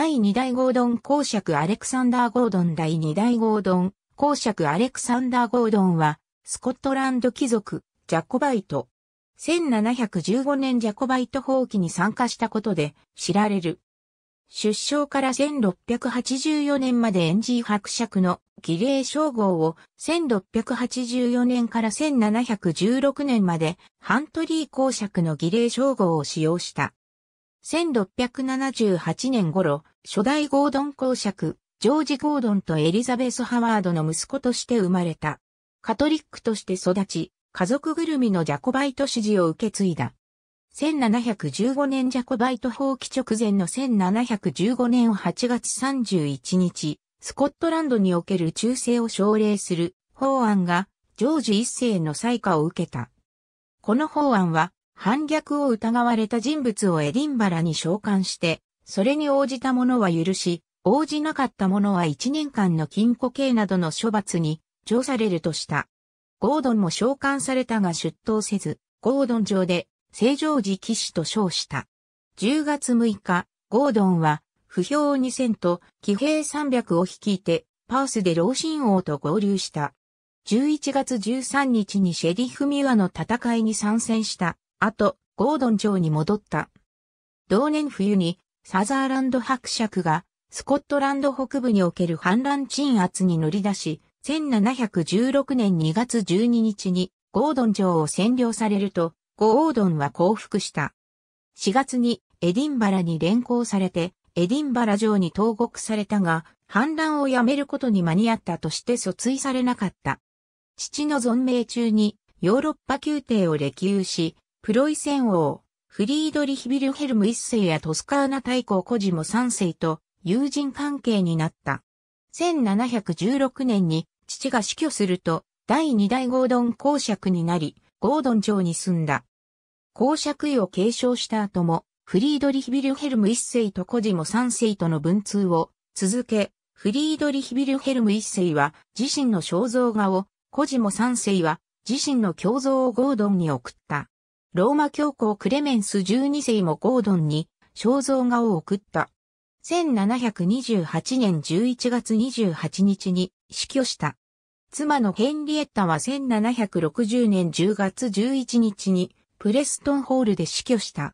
第2代ゴードン公爵アレクサンダー・ゴードン第2代ゴードン公爵アレクサンダー・ゴードンは、スコットランド貴族、ジャコバイト。1715年ジャコバイト放棄に参加したことで知られる。出生から1684年までエンジー伯爵の儀礼称号を1684年から1716年までハントリー公爵の儀礼称号を使用した。1678年頃、初代ゴードン公爵、ジョージ・ゴードンとエリザベス・ハワードの息子として生まれた。カトリックとして育ち、家族ぐるみのジャコバイト支持を受け継いだ。1715年ジャコバイト放棄直前の1715年8月31日、スコットランドにおける忠誠を奨励する法案がジョージ一世の採可を受けた。この法案は反逆を疑われた人物をエディンバラに召喚して、それに応じた者は許し、応じなかった者は1年間の禁錮刑などの処罰に上されるとした。ゴードンも召喚されたが出頭せず、ゴードン上で正常時騎士と称した。10月6日、ゴードンは、不評2000と騎兵300を率いて、パースで老神王と合流した。11月13日にシェリフミュアの戦いに参戦したあと、ゴードン城に戻った。同年冬に、サザーランド伯爵が、スコットランド北部における反乱鎮圧に乗り出し、1716年2月12日に、ゴードン城を占領されると、ゴードンは降伏した。4月に、エディンバラに連行されて、エディンバラ城に投獄されたが、反乱をやめることに間に合ったとして訴追されなかった。父の存命中にヨーロッパ宮廷を歴遊し、プロイセン王、フリードリヒ・ビルヘルム一世やトスカーナ大公コジモ三世と友人関係になった。1716年に父が死去すると、第二代ゴードン公爵になり、ゴードン城に住んだ。公爵位を継承した後も、フリードリヒ・ビルヘルム一世とコジモ三世との文通を続け、フリードリヒ・ビルヘルム一世は自身の肖像画を、コジモ三世は自身の胸像をゴードンに送った。ローマ教皇クレメンス12世もゴードンに肖像画を送った。1728年11月28日に死去した。妻のヘンリエッタは1760年10月11日にプレストンホールで死去した。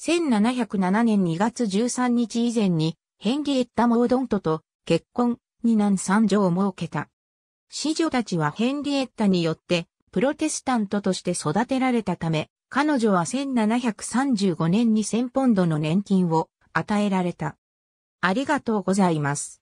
1707年2月13日以前にヘンリエッタ・モードントと結婚、二男三女を設けた。子女たちはヘンリエッタによってプロテスタントとして育てられたため、彼女は1735年に1000ポンドの年金を与えられた。ありがとうございます。